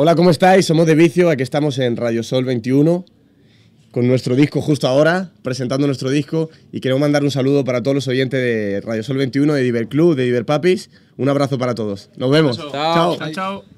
Hola, ¿cómo estáis? Somos de Vicio, aquí estamos en Radio Sol 21 con nuestro disco justo ahora, presentando nuestro disco y queremos mandar un saludo para todos los oyentes de Radio Sol 21, de Diver Club, de Diver Papis. Un abrazo para todos. Nos vemos. Chao. Chao. Chao.